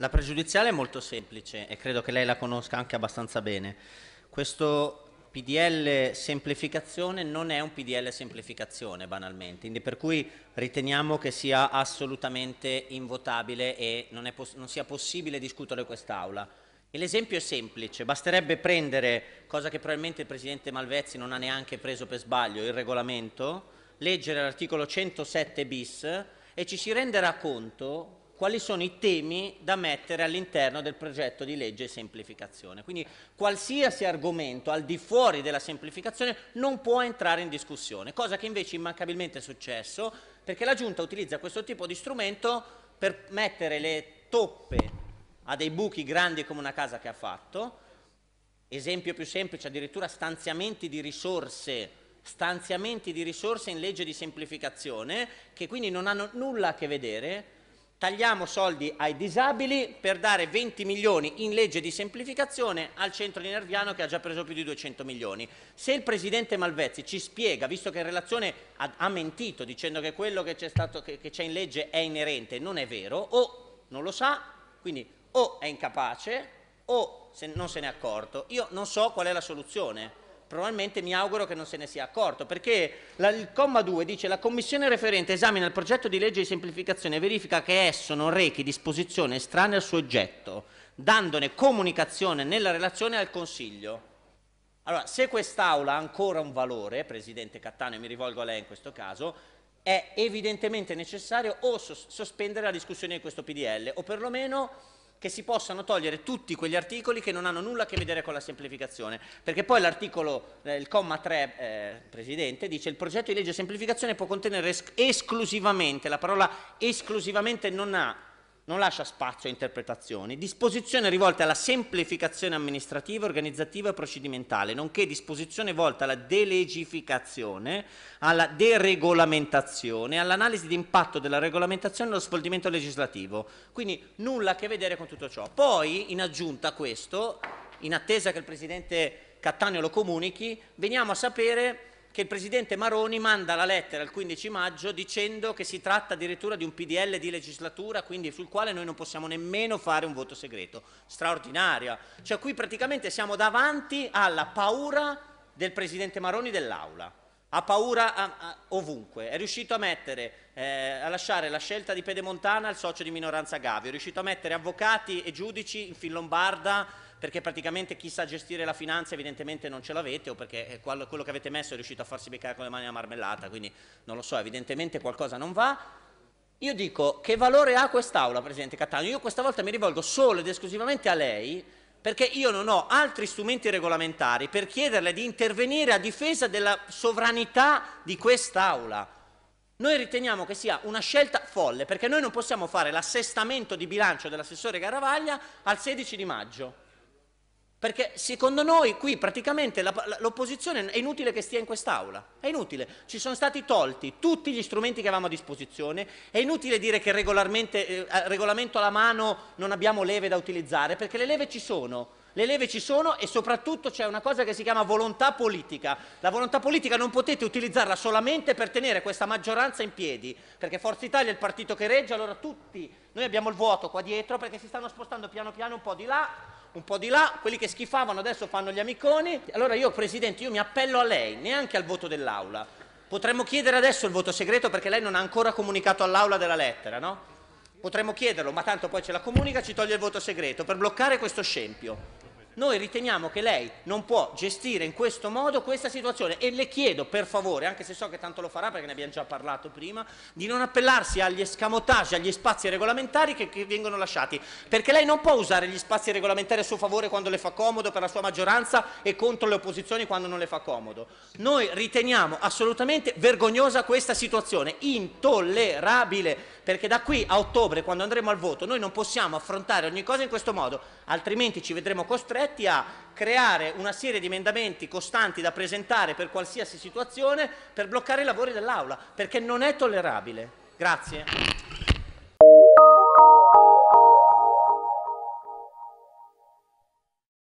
La pregiudiziale è molto semplice e credo che lei la conosca anche abbastanza bene. Questo PDL semplificazione non è un PDL semplificazione banalmente, quindi per cui riteniamo che sia assolutamente invotabile e non, non sia possibile discutere quest'Aula. l'esempio è semplice, basterebbe prendere, cosa che probabilmente il Presidente Malvezzi non ha neanche preso per sbaglio, il regolamento, leggere l'articolo 107 bis e ci si renderà conto quali sono i temi da mettere all'interno del progetto di legge semplificazione. Quindi qualsiasi argomento al di fuori della semplificazione non può entrare in discussione, cosa che invece immancabilmente è successo perché la Giunta utilizza questo tipo di strumento per mettere le toppe a dei buchi grandi come una casa che ha fatto, esempio più semplice addirittura stanziamenti di risorse stanziamenti di risorse in legge di semplificazione che quindi non hanno nulla a che vedere tagliamo soldi ai disabili per dare 20 milioni in legge di semplificazione al centro di Nerviano che ha già preso più di 200 milioni. Se il Presidente Malvezzi ci spiega, visto che in relazione ha, ha mentito dicendo che quello che c'è, in legge è inerente, non è vero, o non lo sa, quindi o è incapace o se non se n'è accorto. Io non so qual è la soluzione probabilmente mi auguro che non se ne sia accorto, perché la, il comma 2 dice la Commissione referente esamina il progetto di legge di semplificazione e verifica che esso non rechi disposizione estranea al suo oggetto, dandone comunicazione nella relazione al Consiglio. Allora, se quest'Aula ha ancora un valore, Presidente Cattano, e mi rivolgo a lei in questo caso, è evidentemente necessario o sospendere la discussione di questo PDL o perlomeno che si possano togliere tutti quegli articoli che non hanno nulla a che vedere con la semplificazione, perché poi l'articolo, eh, il comma 3, eh, Presidente, dice il progetto di legge semplificazione può contenere esc esclusivamente, la parola esclusivamente non ha non lascia spazio a interpretazioni, disposizione rivolta alla semplificazione amministrativa, organizzativa e procedimentale, nonché disposizione volta alla delegificazione, alla deregolamentazione, all'analisi di impatto della regolamentazione e allo svolgimento legislativo. Quindi nulla a che vedere con tutto ciò. Poi, in aggiunta a questo, in attesa che il Presidente Cattaneo lo comunichi, veniamo a sapere che il Presidente Maroni manda la lettera il 15 maggio dicendo che si tratta addirittura di un PDL di legislatura, quindi sul quale noi non possiamo nemmeno fare un voto segreto. Straordinaria. Cioè qui praticamente siamo davanti alla paura del Presidente Maroni dell'Aula ha paura a, a, ovunque, è riuscito a, mettere, eh, a lasciare la scelta di Pedemontana al socio di minoranza Gavi, è riuscito a mettere avvocati e giudici in Finlombarda perché praticamente chi sa gestire la finanza evidentemente non ce l'avete o perché eh, quello che avete messo è riuscito a farsi beccare con le mani alla marmellata, quindi non lo so, evidentemente qualcosa non va. Io dico che valore ha quest'Aula, Presidente Cattaneo? Io questa volta mi rivolgo solo ed esclusivamente a lei perché io non ho altri strumenti regolamentari per chiederle di intervenire a difesa della sovranità di quest'Aula. Noi riteniamo che sia una scelta folle, perché noi non possiamo fare l'assestamento di bilancio dell'assessore Garavaglia al 16 di maggio. Perché secondo noi qui praticamente l'opposizione è inutile che stia in quest'Aula, è inutile, ci sono stati tolti tutti gli strumenti che avevamo a disposizione, è inutile dire che eh, regolamento alla mano non abbiamo leve da utilizzare, perché le leve ci sono, le leve ci sono e soprattutto c'è una cosa che si chiama volontà politica. La volontà politica non potete utilizzarla solamente per tenere questa maggioranza in piedi, perché Forza Italia è il partito che regge, allora tutti, noi abbiamo il vuoto qua dietro perché si stanno spostando piano piano un po' di là un po' di là, quelli che schifavano adesso fanno gli amiconi. Allora io, Presidente, io mi appello a lei, neanche al voto dell'Aula. Potremmo chiedere adesso il voto segreto perché lei non ha ancora comunicato all'Aula della lettera, no? Potremmo chiederlo, ma tanto poi ce la comunica, ci toglie il voto segreto per bloccare questo scempio noi riteniamo che lei non può gestire in questo modo questa situazione e le chiedo per favore, anche se so che tanto lo farà perché ne abbiamo già parlato prima, di non appellarsi agli escamotage, agli spazi regolamentari che, che vengono lasciati, perché lei non può usare gli spazi regolamentari a suo favore quando le fa comodo per la sua maggioranza e contro le opposizioni quando non le fa comodo. Noi riteniamo assolutamente vergognosa questa situazione, intollerabile, perché da qui a ottobre, quando andremo al voto, noi non possiamo affrontare ogni cosa in questo modo, altrimenti ci vedremo costretti diretti a creare una serie di emendamenti costanti da presentare per qualsiasi situazione per bloccare i lavori dell'Aula, perché non è tollerabile. Grazie.